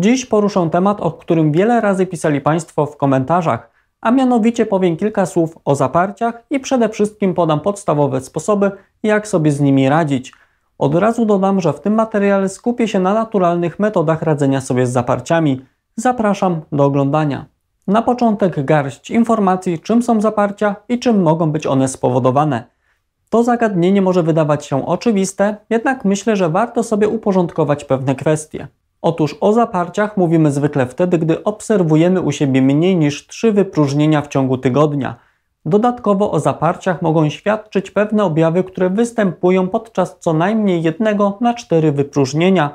Dziś poruszę temat, o którym wiele razy pisali Państwo w komentarzach, a mianowicie powiem kilka słów o zaparciach i przede wszystkim podam podstawowe sposoby, jak sobie z nimi radzić. Od razu dodam, że w tym materiale skupię się na naturalnych metodach radzenia sobie z zaparciami. Zapraszam do oglądania. Na początek garść informacji, czym są zaparcia i czym mogą być one spowodowane. To zagadnienie może wydawać się oczywiste, jednak myślę, że warto sobie uporządkować pewne kwestie. Otóż o zaparciach mówimy zwykle wtedy, gdy obserwujemy u siebie mniej niż trzy wypróżnienia w ciągu tygodnia. Dodatkowo o zaparciach mogą świadczyć pewne objawy, które występują podczas co najmniej jednego na cztery wypróżnienia.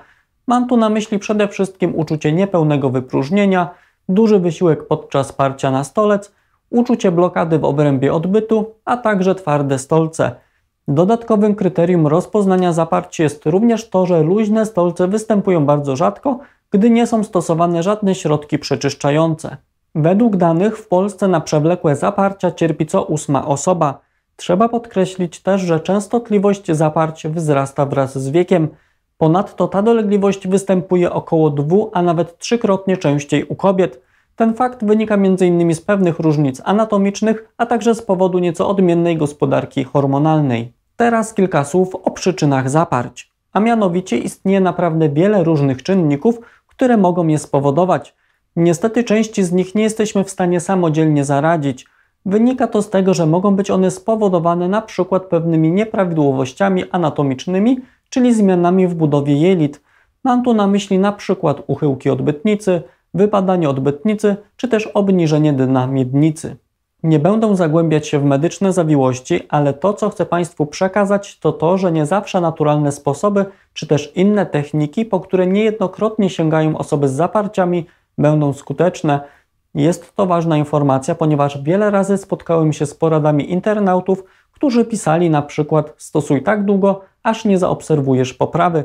Mam tu na myśli przede wszystkim uczucie niepełnego wypróżnienia, duży wysiłek podczas parcia na stolec, uczucie blokady w obrębie odbytu, a także twarde stolce – Dodatkowym kryterium rozpoznania zaparcia jest również to, że luźne stolce występują bardzo rzadko, gdy nie są stosowane żadne środki przeczyszczające. Według danych w Polsce na przewlekłe zaparcia cierpi co ósma osoba. Trzeba podkreślić też, że częstotliwość zaparć wzrasta wraz z wiekiem. Ponadto ta dolegliwość występuje około dwu, a nawet trzykrotnie częściej u kobiet. Ten fakt wynika m.in. z pewnych różnic anatomicznych, a także z powodu nieco odmiennej gospodarki hormonalnej. Teraz kilka słów o przyczynach zaparć. A mianowicie istnieje naprawdę wiele różnych czynników, które mogą je spowodować. Niestety części z nich nie jesteśmy w stanie samodzielnie zaradzić. Wynika to z tego, że mogą być one spowodowane na przykład pewnymi nieprawidłowościami anatomicznymi, czyli zmianami w budowie jelit. Mam tu na myśli na przykład uchyłki odbytnicy, wypadanie odbytnicy czy też obniżenie dna miednicy. Nie będę zagłębiać się w medyczne zawiłości, ale to, co chcę Państwu przekazać, to to, że nie zawsze naturalne sposoby, czy też inne techniki, po które niejednokrotnie sięgają osoby z zaparciami, będą skuteczne. Jest to ważna informacja, ponieważ wiele razy spotkałem się z poradami internautów, którzy pisali na przykład stosuj tak długo, aż nie zaobserwujesz poprawy.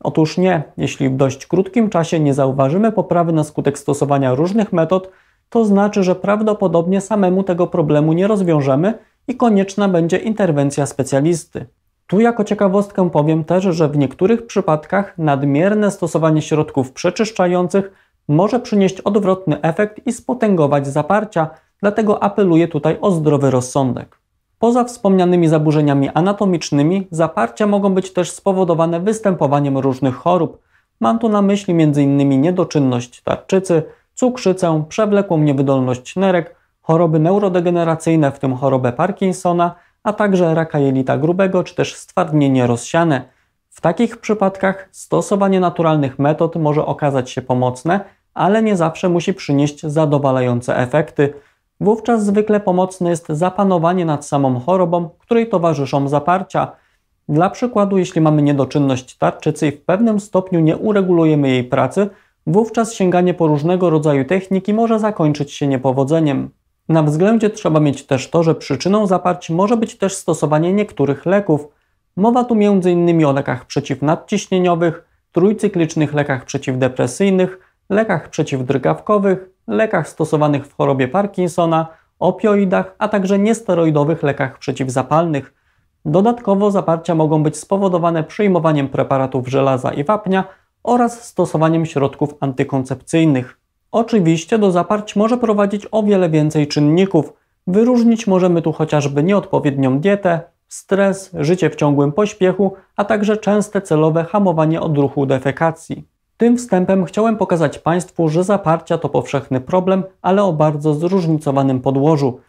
Otóż nie, jeśli w dość krótkim czasie nie zauważymy poprawy na skutek stosowania różnych metod, to znaczy, że prawdopodobnie samemu tego problemu nie rozwiążemy i konieczna będzie interwencja specjalisty. Tu jako ciekawostkę powiem też, że w niektórych przypadkach nadmierne stosowanie środków przeczyszczających może przynieść odwrotny efekt i spotęgować zaparcia, dlatego apeluję tutaj o zdrowy rozsądek. Poza wspomnianymi zaburzeniami anatomicznymi, zaparcia mogą być też spowodowane występowaniem różnych chorób. Mam tu na myśli m.in. niedoczynność tarczycy, cukrzycę, przewlekłą niewydolność nerek, choroby neurodegeneracyjne, w tym chorobę Parkinsona, a także raka jelita grubego czy też stwardnienie rozsiane. W takich przypadkach stosowanie naturalnych metod może okazać się pomocne, ale nie zawsze musi przynieść zadowalające efekty. Wówczas zwykle pomocne jest zapanowanie nad samą chorobą, której towarzyszą zaparcia. Dla przykładu, jeśli mamy niedoczynność tarczycy i w pewnym stopniu nie uregulujemy jej pracy, Wówczas sięganie po różnego rodzaju techniki może zakończyć się niepowodzeniem. Na względzie trzeba mieć też to, że przyczyną zaparć może być też stosowanie niektórych leków. Mowa tu m.in. o lekach przeciwnadciśnieniowych, trójcyklicznych lekach przeciwdepresyjnych, lekach przeciwdrgawkowych, lekach stosowanych w chorobie Parkinsona, opioidach, a także niesteroidowych lekach przeciwzapalnych. Dodatkowo zaparcia mogą być spowodowane przyjmowaniem preparatów żelaza i wapnia oraz stosowaniem środków antykoncepcyjnych. Oczywiście do zaparć może prowadzić o wiele więcej czynników. Wyróżnić możemy tu chociażby nieodpowiednią dietę, stres, życie w ciągłym pośpiechu, a także częste celowe hamowanie odruchu defekacji. Tym wstępem chciałem pokazać Państwu, że zaparcia to powszechny problem, ale o bardzo zróżnicowanym podłożu.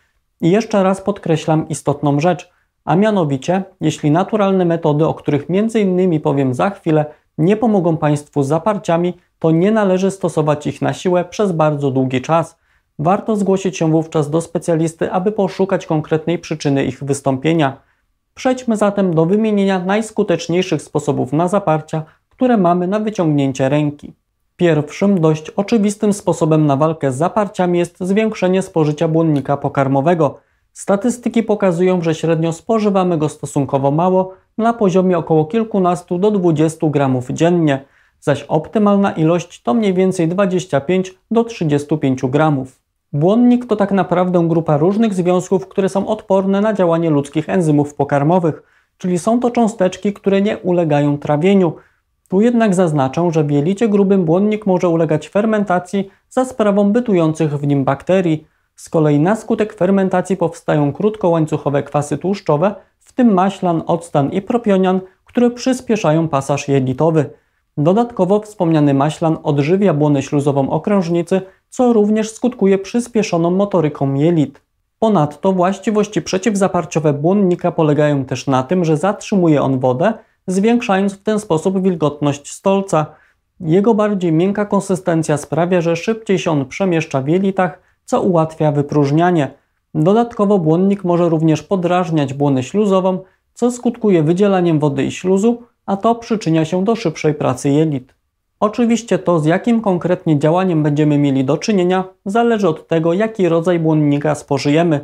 I jeszcze raz podkreślam istotną rzecz, a mianowicie, jeśli naturalne metody, o których między innymi powiem za chwilę, nie pomogą Państwu zaparciami, to nie należy stosować ich na siłę przez bardzo długi czas. Warto zgłosić się wówczas do specjalisty, aby poszukać konkretnej przyczyny ich wystąpienia. Przejdźmy zatem do wymienienia najskuteczniejszych sposobów na zaparcia, które mamy na wyciągnięcie ręki. Pierwszym, dość oczywistym sposobem na walkę z zaparciami jest zwiększenie spożycia błonnika pokarmowego. Statystyki pokazują, że średnio spożywamy go stosunkowo mało, na poziomie około kilkunastu do 20 gramów dziennie, zaś optymalna ilość to mniej więcej 25 do 35 gramów. Błonnik to tak naprawdę grupa różnych związków, które są odporne na działanie ludzkich enzymów pokarmowych, czyli są to cząsteczki, które nie ulegają trawieniu. Tu jednak zaznaczę, że w jelicie grubym błonnik może ulegać fermentacji za sprawą bytujących w nim bakterii. Z kolei na skutek fermentacji powstają krótkołańcuchowe kwasy tłuszczowe, tym maślan, octan i propionian, które przyspieszają pasaż jelitowy. Dodatkowo wspomniany maślan odżywia błonę śluzową okrężnicy, co również skutkuje przyspieszoną motoryką jelit. Ponadto właściwości przeciwzaparciowe błonnika polegają też na tym, że zatrzymuje on wodę, zwiększając w ten sposób wilgotność stolca. Jego bardziej miękka konsystencja sprawia, że szybciej się on przemieszcza w jelitach, co ułatwia wypróżnianie. Dodatkowo błonnik może również podrażniać błonę śluzową, co skutkuje wydzielaniem wody i śluzu, a to przyczynia się do szybszej pracy jelit. Oczywiście to, z jakim konkretnie działaniem będziemy mieli do czynienia, zależy od tego, jaki rodzaj błonnika spożyjemy.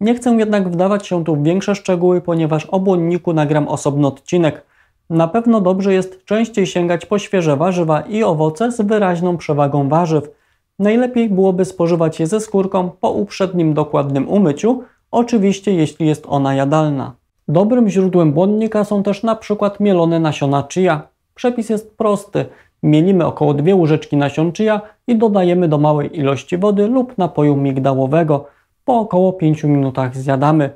Nie chcę jednak wdawać się tu w większe szczegóły, ponieważ o błonniku nagram osobny odcinek. Na pewno dobrze jest częściej sięgać po świeże warzywa i owoce z wyraźną przewagą warzyw – Najlepiej byłoby spożywać je ze skórką po uprzednim dokładnym umyciu, oczywiście jeśli jest ona jadalna. Dobrym źródłem błonnika są też na przykład mielone nasiona chia. Przepis jest prosty. Mielimy około dwie łyżeczki nasion chia i dodajemy do małej ilości wody lub napoju migdałowego. Po około 5 minutach zjadamy.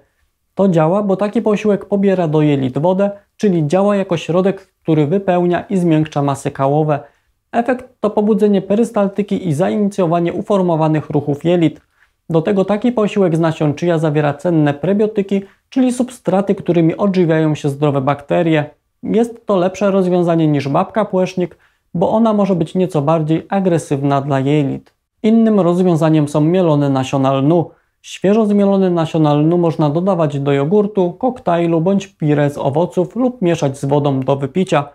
To działa, bo taki posiłek pobiera do jelit wodę, czyli działa jako środek, który wypełnia i zmiękcza masy kałowe – Efekt to pobudzenie perystaltyki i zainicjowanie uformowanych ruchów jelit. Do tego taki posiłek z nasion chia zawiera cenne prebiotyki, czyli substraty, którymi odżywiają się zdrowe bakterie. Jest to lepsze rozwiązanie niż babka płesznik, bo ona może być nieco bardziej agresywna dla jelit. Innym rozwiązaniem są mielone nasiona lnu. Świeżo zmielone nasiona lnu można dodawać do jogurtu, koktajlu bądź pire z owoców lub mieszać z wodą do wypicia.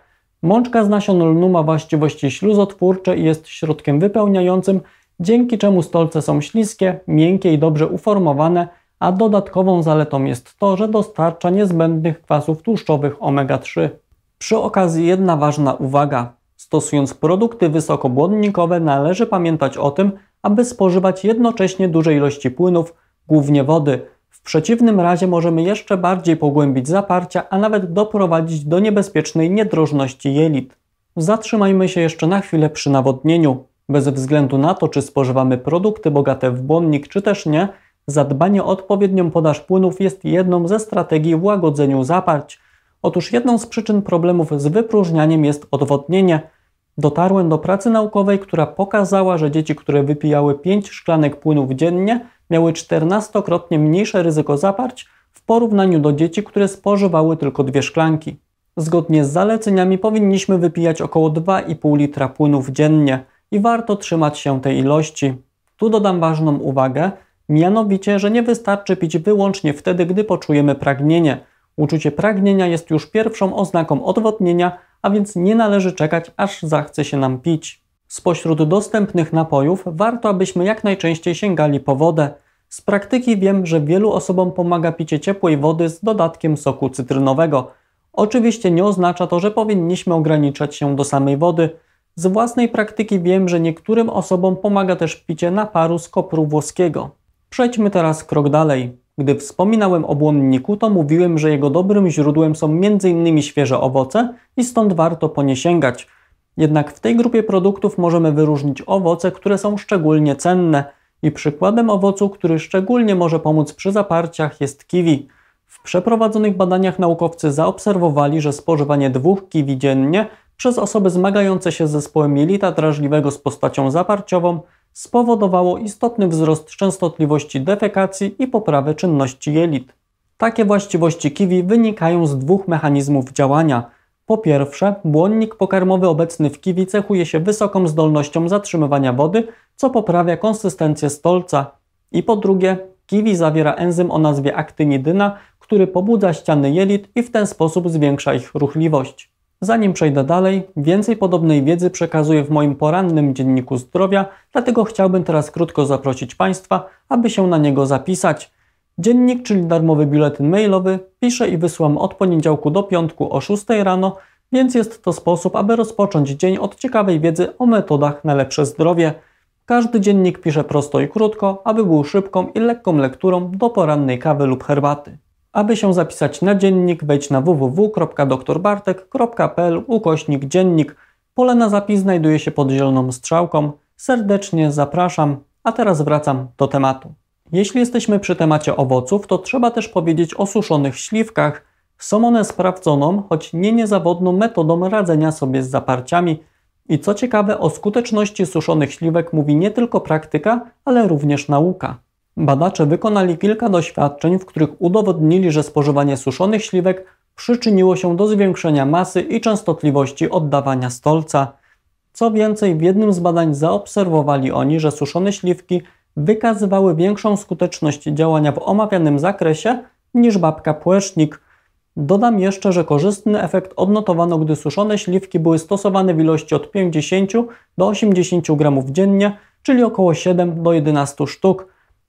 Mączka z nasion lnu ma właściwości śluzotwórcze i jest środkiem wypełniającym, dzięki czemu stolce są śliskie, miękkie i dobrze uformowane, a dodatkową zaletą jest to, że dostarcza niezbędnych kwasów tłuszczowych omega-3. Przy okazji jedna ważna uwaga. Stosując produkty wysokobłonnikowe należy pamiętać o tym, aby spożywać jednocześnie duże ilości płynów, głównie wody – w przeciwnym razie możemy jeszcze bardziej pogłębić zaparcia, a nawet doprowadzić do niebezpiecznej niedrożności jelit. Zatrzymajmy się jeszcze na chwilę przy nawodnieniu. Bez względu na to, czy spożywamy produkty bogate w błonnik, czy też nie, zadbanie o odpowiednią podaż płynów jest jedną ze strategii w łagodzeniu zaparć. Otóż jedną z przyczyn problemów z wypróżnianiem jest odwodnienie. Dotarłem do pracy naukowej, która pokazała, że dzieci, które wypijały 5 szklanek płynów dziennie, miały 14-krotnie mniejsze ryzyko zaparć w porównaniu do dzieci, które spożywały tylko dwie szklanki. Zgodnie z zaleceniami powinniśmy wypijać około 2,5 litra płynów dziennie i warto trzymać się tej ilości. Tu dodam ważną uwagę, mianowicie, że nie wystarczy pić wyłącznie wtedy, gdy poczujemy pragnienie. Uczucie pragnienia jest już pierwszą oznaką odwodnienia, a więc nie należy czekać, aż zachce się nam pić. Spośród dostępnych napojów warto, abyśmy jak najczęściej sięgali po wodę. Z praktyki wiem, że wielu osobom pomaga picie ciepłej wody z dodatkiem soku cytrynowego. Oczywiście nie oznacza to, że powinniśmy ograniczać się do samej wody. Z własnej praktyki wiem, że niektórym osobom pomaga też picie naparu z kopru włoskiego. Przejdźmy teraz krok dalej. Gdy wspominałem o błonniku, to mówiłem, że jego dobrym źródłem są m.in. świeże owoce i stąd warto po nie sięgać – jednak w tej grupie produktów możemy wyróżnić owoce, które są szczególnie cenne. I przykładem owocu, który szczególnie może pomóc przy zaparciach jest kiwi. W przeprowadzonych badaniach naukowcy zaobserwowali, że spożywanie dwóch kiwi dziennie przez osoby zmagające się z zespołem jelita drażliwego z postacią zaparciową spowodowało istotny wzrost częstotliwości defekacji i poprawę czynności jelit. Takie właściwości kiwi wynikają z dwóch mechanizmów działania. Po pierwsze, błonnik pokarmowy obecny w kiwi cechuje się wysoką zdolnością zatrzymywania wody, co poprawia konsystencję stolca. I po drugie, kiwi zawiera enzym o nazwie aktynidyna, który pobudza ściany jelit i w ten sposób zwiększa ich ruchliwość. Zanim przejdę dalej, więcej podobnej wiedzy przekazuję w moim porannym dzienniku zdrowia, dlatego chciałbym teraz krótko zaprosić Państwa, aby się na niego zapisać. Dziennik, czyli darmowy biuletyn mailowy, piszę i wysyłam od poniedziałku do piątku o 6 rano, więc jest to sposób, aby rozpocząć dzień od ciekawej wiedzy o metodach na lepsze zdrowie. Każdy dziennik piszę prosto i krótko, aby był szybką i lekką lekturą do porannej kawy lub herbaty. Aby się zapisać na dziennik, wejdź na www.doktorbartek.pl ukośnik dziennik. Pole na zapis znajduje się pod zieloną strzałką. Serdecznie zapraszam, a teraz wracam do tematu. Jeśli jesteśmy przy temacie owoców, to trzeba też powiedzieć o suszonych śliwkach. Są one sprawdzoną, choć nie niezawodną metodą radzenia sobie z zaparciami. I co ciekawe, o skuteczności suszonych śliwek mówi nie tylko praktyka, ale również nauka. Badacze wykonali kilka doświadczeń, w których udowodnili, że spożywanie suszonych śliwek przyczyniło się do zwiększenia masy i częstotliwości oddawania stolca. Co więcej, w jednym z badań zaobserwowali oni, że suszone śliwki wykazywały większą skuteczność działania w omawianym zakresie niż babka płesznik. Dodam jeszcze, że korzystny efekt odnotowano, gdy suszone śliwki były stosowane w ilości od 50 do 80 gramów dziennie, czyli około 7 do 11 sztuk,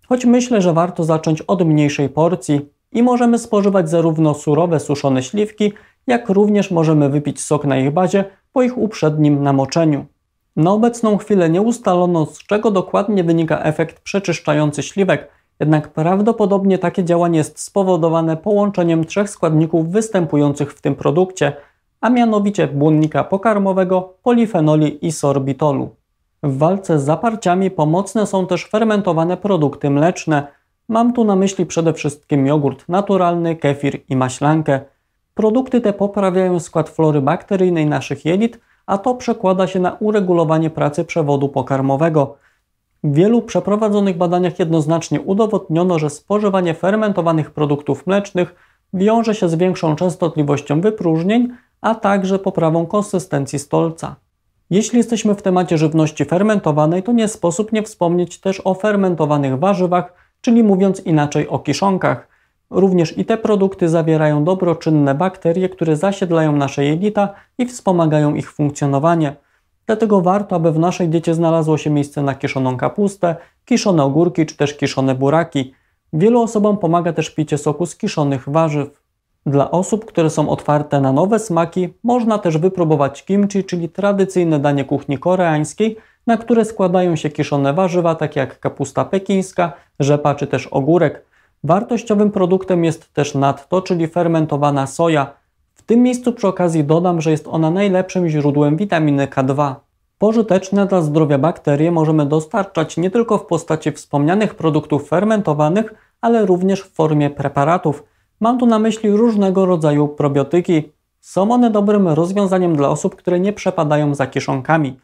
choć myślę, że warto zacząć od mniejszej porcji i możemy spożywać zarówno surowe suszone śliwki, jak również możemy wypić sok na ich bazie po ich uprzednim namoczeniu. Na obecną chwilę nie ustalono, z czego dokładnie wynika efekt przeczyszczający śliwek, jednak prawdopodobnie takie działanie jest spowodowane połączeniem trzech składników występujących w tym produkcie, a mianowicie błonnika pokarmowego, polifenoli i sorbitolu. W walce z zaparciami pomocne są też fermentowane produkty mleczne. Mam tu na myśli przede wszystkim jogurt naturalny, kefir i maślankę. Produkty te poprawiają skład flory bakteryjnej naszych jelit – a to przekłada się na uregulowanie pracy przewodu pokarmowego. W wielu przeprowadzonych badaniach jednoznacznie udowodniono, że spożywanie fermentowanych produktów mlecznych wiąże się z większą częstotliwością wypróżnień, a także poprawą konsystencji stolca. Jeśli jesteśmy w temacie żywności fermentowanej, to nie sposób nie wspomnieć też o fermentowanych warzywach, czyli mówiąc inaczej o kiszonkach – Również i te produkty zawierają dobroczynne bakterie, które zasiedlają nasze jelita i wspomagają ich funkcjonowanie. Dlatego warto, aby w naszej diecie znalazło się miejsce na kiszoną kapustę, kiszone ogórki czy też kiszone buraki. Wielu osobom pomaga też picie soku z kiszonych warzyw. Dla osób, które są otwarte na nowe smaki, można też wypróbować kimchi, czyli tradycyjne danie kuchni koreańskiej, na które składają się kiszone warzywa, takie jak kapusta pekińska, rzepa czy też ogórek. Wartościowym produktem jest też nadto, czyli fermentowana soja. W tym miejscu przy okazji dodam, że jest ona najlepszym źródłem witaminy K2. Pożyteczne dla zdrowia bakterie możemy dostarczać nie tylko w postaci wspomnianych produktów fermentowanych, ale również w formie preparatów. Mam tu na myśli różnego rodzaju probiotyki. Są one dobrym rozwiązaniem dla osób, które nie przepadają za kieszonkami.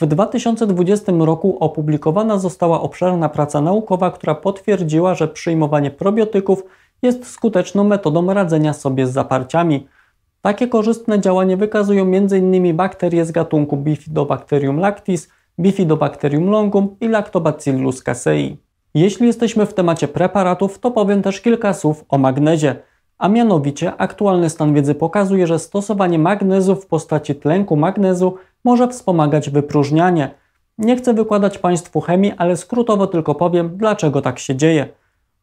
W 2020 roku opublikowana została obszerna praca naukowa, która potwierdziła, że przyjmowanie probiotyków jest skuteczną metodą radzenia sobie z zaparciami. Takie korzystne działanie wykazują m.in. bakterie z gatunku Bifidobacterium lactis, Bifidobacterium longum i Lactobacillus casei. Jeśli jesteśmy w temacie preparatów, to powiem też kilka słów o magnezie. A mianowicie aktualny stan wiedzy pokazuje, że stosowanie magnezu w postaci tlenku magnezu może wspomagać wypróżnianie. Nie chcę wykładać Państwu chemii, ale skrótowo tylko powiem, dlaczego tak się dzieje.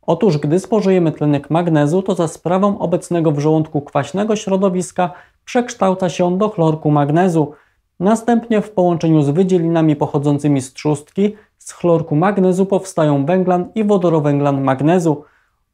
Otóż gdy spożyjemy tlenek magnezu, to za sprawą obecnego w żołądku kwaśnego środowiska przekształca się on do chlorku magnezu. Następnie w połączeniu z wydzielinami pochodzącymi z trzustki z chlorku magnezu powstają węglan i wodorowęglan magnezu.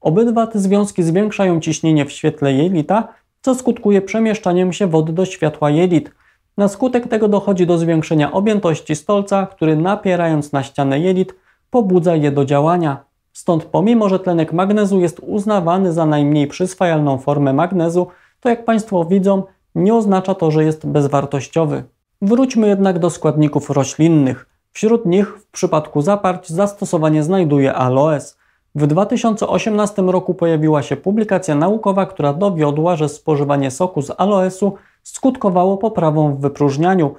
Obydwa te związki zwiększają ciśnienie w świetle jelita, co skutkuje przemieszczaniem się wody do światła jelit. Na skutek tego dochodzi do zwiększenia objętości stolca, który napierając na ścianę jelit pobudza je do działania. Stąd pomimo, że tlenek magnezu jest uznawany za najmniej przyswajalną formę magnezu, to jak Państwo widzą, nie oznacza to, że jest bezwartościowy. Wróćmy jednak do składników roślinnych. Wśród nich w przypadku zaparć zastosowanie znajduje aloes. W 2018 roku pojawiła się publikacja naukowa, która dowiodła, że spożywanie soku z aloesu skutkowało poprawą w wypróżnianiu.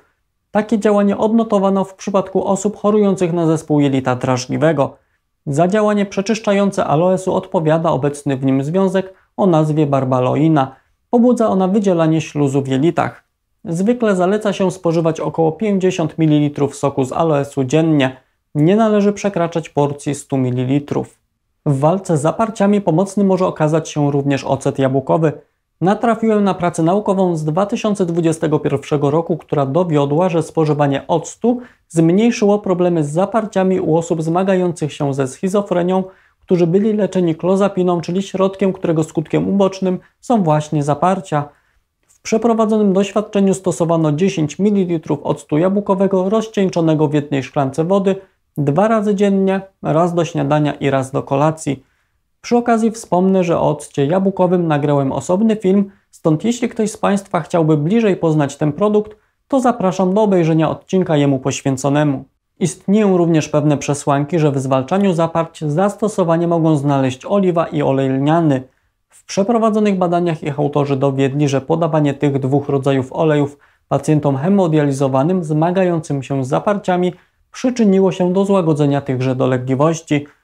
Takie działanie odnotowano w przypadku osób chorujących na zespół jelita drażliwego. Za działanie przeczyszczające aloesu odpowiada obecny w nim związek o nazwie barbaloina. Pobudza ona wydzielanie śluzu w jelitach. Zwykle zaleca się spożywać około 50 ml soku z aloesu dziennie. Nie należy przekraczać porcji 100 ml. W walce z zaparciami pomocny może okazać się również ocet jabłkowy – Natrafiłem na pracę naukową z 2021 roku, która dowiodła, że spożywanie octu zmniejszyło problemy z zaparciami u osób zmagających się ze schizofrenią, którzy byli leczeni klozapiną, czyli środkiem, którego skutkiem ubocznym są właśnie zaparcia. W przeprowadzonym doświadczeniu stosowano 10 ml octu jabłkowego rozcieńczonego w jednej szklance wody dwa razy dziennie, raz do śniadania i raz do kolacji. Przy okazji wspomnę, że o occie jabłkowym nagrałem osobny film, stąd jeśli ktoś z Państwa chciałby bliżej poznać ten produkt, to zapraszam do obejrzenia odcinka jemu poświęconemu. Istnieją również pewne przesłanki, że w zwalczaniu zaparć zastosowanie mogą znaleźć oliwa i olej lniany. W przeprowadzonych badaniach ich autorzy dowiedli, że podawanie tych dwóch rodzajów olejów pacjentom hemodializowanym zmagającym się z zaparciami przyczyniło się do złagodzenia tychże dolegliwości –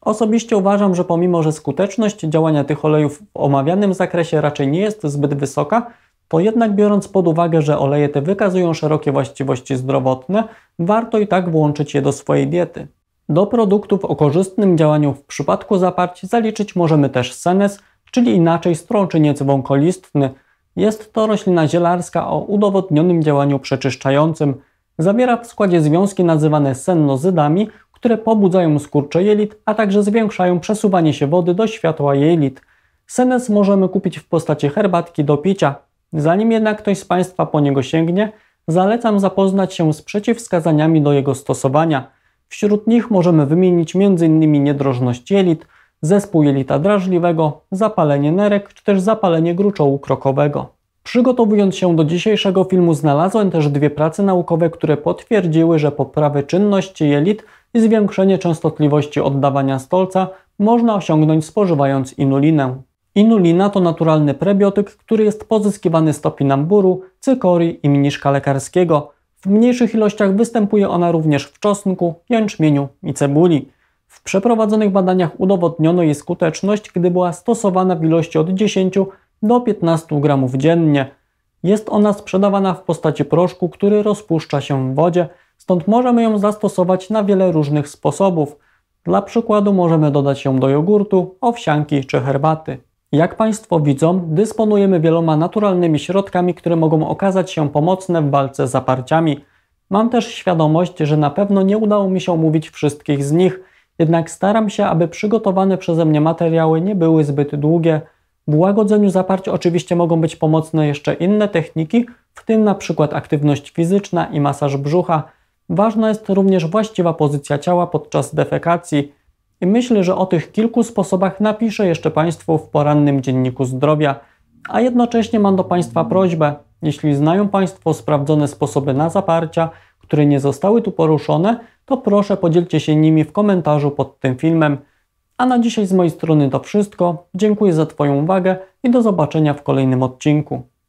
Osobiście uważam, że pomimo, że skuteczność działania tych olejów w omawianym zakresie raczej nie jest zbyt wysoka, to jednak biorąc pod uwagę, że oleje te wykazują szerokie właściwości zdrowotne, warto i tak włączyć je do swojej diety. Do produktów o korzystnym działaniu w przypadku zaparć zaliczyć możemy też senes, czyli inaczej strączyniec wąkolistny. Jest to roślina zielarska o udowodnionym działaniu przeczyszczającym. Zawiera w składzie związki nazywane sennozydami, które pobudzają skurcze jelit, a także zwiększają przesuwanie się wody do światła jelit. Senes możemy kupić w postaci herbatki do picia. Zanim jednak ktoś z Państwa po niego sięgnie, zalecam zapoznać się z przeciwwskazaniami do jego stosowania. Wśród nich możemy wymienić m.in. niedrożność jelit, zespół jelita drażliwego, zapalenie nerek czy też zapalenie gruczołu krokowego. Przygotowując się do dzisiejszego filmu znalazłem też dwie prace naukowe, które potwierdziły, że poprawy czynności jelit i zwiększenie częstotliwości oddawania stolca można osiągnąć spożywając inulinę. Inulina to naturalny prebiotyk, który jest pozyskiwany z topinamburu, cykorii i mniszka lekarskiego. W mniejszych ilościach występuje ona również w czosnku, jęczmieniu i cebuli. W przeprowadzonych badaniach udowodniono jej skuteczność, gdy była stosowana w ilości od 10 do 15 gramów dziennie. Jest ona sprzedawana w postaci proszku, który rozpuszcza się w wodzie, stąd możemy ją zastosować na wiele różnych sposobów. Dla przykładu możemy dodać ją do jogurtu, owsianki czy herbaty. Jak Państwo widzą, dysponujemy wieloma naturalnymi środkami, które mogą okazać się pomocne w walce z zaparciami. Mam też świadomość, że na pewno nie udało mi się omówić wszystkich z nich, jednak staram się, aby przygotowane przeze mnie materiały nie były zbyt długie, w łagodzeniu zaparcia oczywiście mogą być pomocne jeszcze inne techniki, w tym na przykład aktywność fizyczna i masaż brzucha. Ważna jest również właściwa pozycja ciała podczas defekacji. I myślę, że o tych kilku sposobach napiszę jeszcze Państwu w porannym dzienniku zdrowia. A jednocześnie mam do Państwa prośbę, jeśli znają Państwo sprawdzone sposoby na zaparcia, które nie zostały tu poruszone, to proszę podzielcie się nimi w komentarzu pod tym filmem. A na dzisiaj z mojej strony to wszystko. Dziękuję za Twoją uwagę i do zobaczenia w kolejnym odcinku.